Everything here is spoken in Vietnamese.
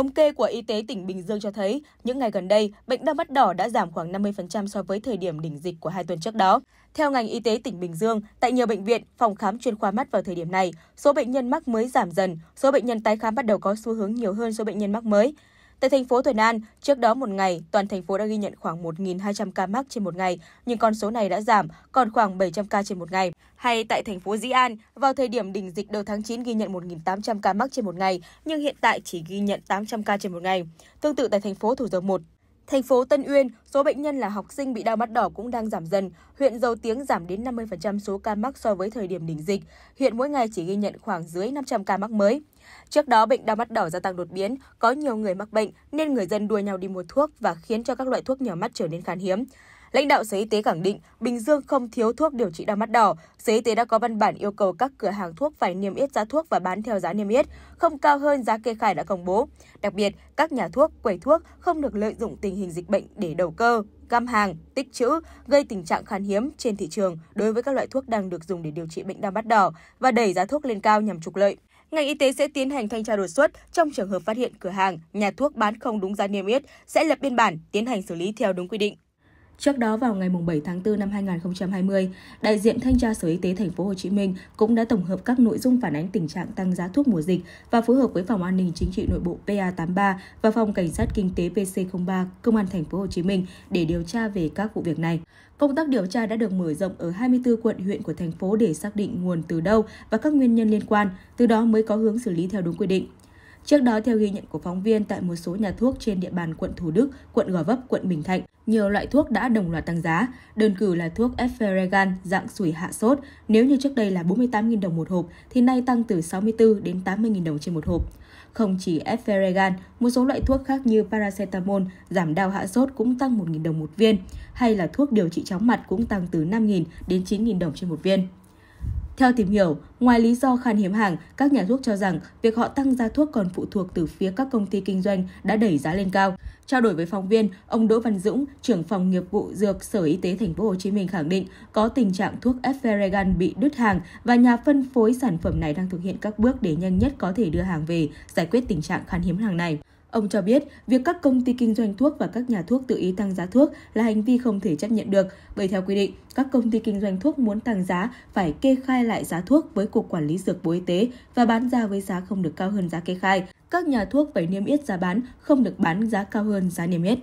Thống kê của Y tế tỉnh Bình Dương cho thấy, những ngày gần đây, bệnh đau mắt đỏ đã giảm khoảng 50% so với thời điểm đỉnh dịch của hai tuần trước đó. Theo ngành y tế tỉnh Bình Dương, tại nhiều bệnh viện, phòng khám chuyên khoa mắt vào thời điểm này, số bệnh nhân mắc mới giảm dần, số bệnh nhân tái khám bắt đầu có xu hướng nhiều hơn số bệnh nhân mắc mới. Tại thành phố Thuận An, trước đó một ngày, toàn thành phố đã ghi nhận khoảng 1.200 ca mắc trên một ngày, nhưng con số này đã giảm còn khoảng 700 ca trên một ngày. Hay tại thành phố Dĩ An, vào thời điểm đỉnh dịch đầu tháng 9 ghi nhận 1.800 ca mắc trên một ngày, nhưng hiện tại chỉ ghi nhận 800 ca trên một ngày. Tương tự tại thành phố Thủ Dầu Một, Thành phố Tân Uyên, số bệnh nhân là học sinh bị đau mắt đỏ cũng đang giảm dần. Huyện Dầu Tiếng giảm đến 50% số ca mắc so với thời điểm đỉnh dịch. Hiện mỗi ngày chỉ ghi nhận khoảng dưới 500 ca mắc mới. Trước đó, bệnh đau mắt đỏ gia tăng đột biến, có nhiều người mắc bệnh nên người dân đua nhau đi mua thuốc và khiến cho các loại thuốc nhỏ mắt trở nên khan hiếm. Lãnh đạo Sở Y tế khẳng định Bình Dương không thiếu thuốc điều trị đau mắt đỏ. Sở Y tế đã có văn bản yêu cầu các cửa hàng thuốc phải niêm yết giá thuốc và bán theo giá niêm yết, không cao hơn giá kê khai đã công bố. Đặc biệt, các nhà thuốc, quầy thuốc không được lợi dụng tình hình dịch bệnh để đầu cơ, găm hàng, tích trữ, gây tình trạng khan hiếm trên thị trường đối với các loại thuốc đang được dùng để điều trị bệnh đau mắt đỏ và đẩy giá thuốc lên cao nhằm trục lợi ngành y tế sẽ tiến hành thanh tra đột xuất trong trường hợp phát hiện cửa hàng, nhà thuốc bán không đúng giá niêm yết sẽ lập biên bản, tiến hành xử lý theo đúng quy định. Trước đó vào ngày 7 tháng 4 năm 2020, đại diện thanh tra Sở Y tế thành phố Hồ Chí Minh cũng đã tổng hợp các nội dung phản ánh tình trạng tăng giá thuốc mùa dịch và phối hợp với Phòng An ninh chính trị nội bộ PA83 và Phòng Cảnh sát kinh tế PC03 Công an thành phố Hồ Chí Minh để điều tra về các vụ việc này. Công tác điều tra đã được mở rộng ở 24 quận huyện của thành phố để xác định nguồn từ đâu và các nguyên nhân liên quan, từ đó mới có hướng xử lý theo đúng quy định. Trước đó, theo ghi nhận của phóng viên tại một số nhà thuốc trên địa bàn quận Thủ Đức, quận Gò Vấp, quận Bình Thạnh, nhiều loại thuốc đã đồng loạt tăng giá. Đơn cử là thuốc Efferegan dạng sủi hạ sốt, nếu như trước đây là 48.000 đồng một hộp thì nay tăng từ 64 đến 80.000 đồng trên một hộp. Không chỉ Efferegan, một số loại thuốc khác như paracetamol giảm đau hạ sốt cũng tăng 1.000 đồng một viên, hay là thuốc điều trị chóng mặt cũng tăng từ 5.000 đến 9.000 đồng trên một viên. Theo tìm hiểu, ngoài lý do khan hiếm hàng, các nhà thuốc cho rằng việc họ tăng giá thuốc còn phụ thuộc từ phía các công ty kinh doanh đã đẩy giá lên cao. Trao đổi với phóng viên, ông Đỗ Văn Dũng, trưởng phòng nghiệp vụ dược Sở Y tế Thành phố Hồ Chí Minh khẳng định có tình trạng thuốc Efferegan bị đứt hàng và nhà phân phối sản phẩm này đang thực hiện các bước để nhanh nhất có thể đưa hàng về, giải quyết tình trạng khan hiếm hàng này. Ông cho biết, việc các công ty kinh doanh thuốc và các nhà thuốc tự ý tăng giá thuốc là hành vi không thể chấp nhận được, bởi theo quy định, các công ty kinh doanh thuốc muốn tăng giá phải kê khai lại giá thuốc với Cục Quản lý Dược Bộ Y tế và bán ra với giá không được cao hơn giá kê khai. Các nhà thuốc phải niêm yết giá bán, không được bán giá cao hơn giá niêm yết.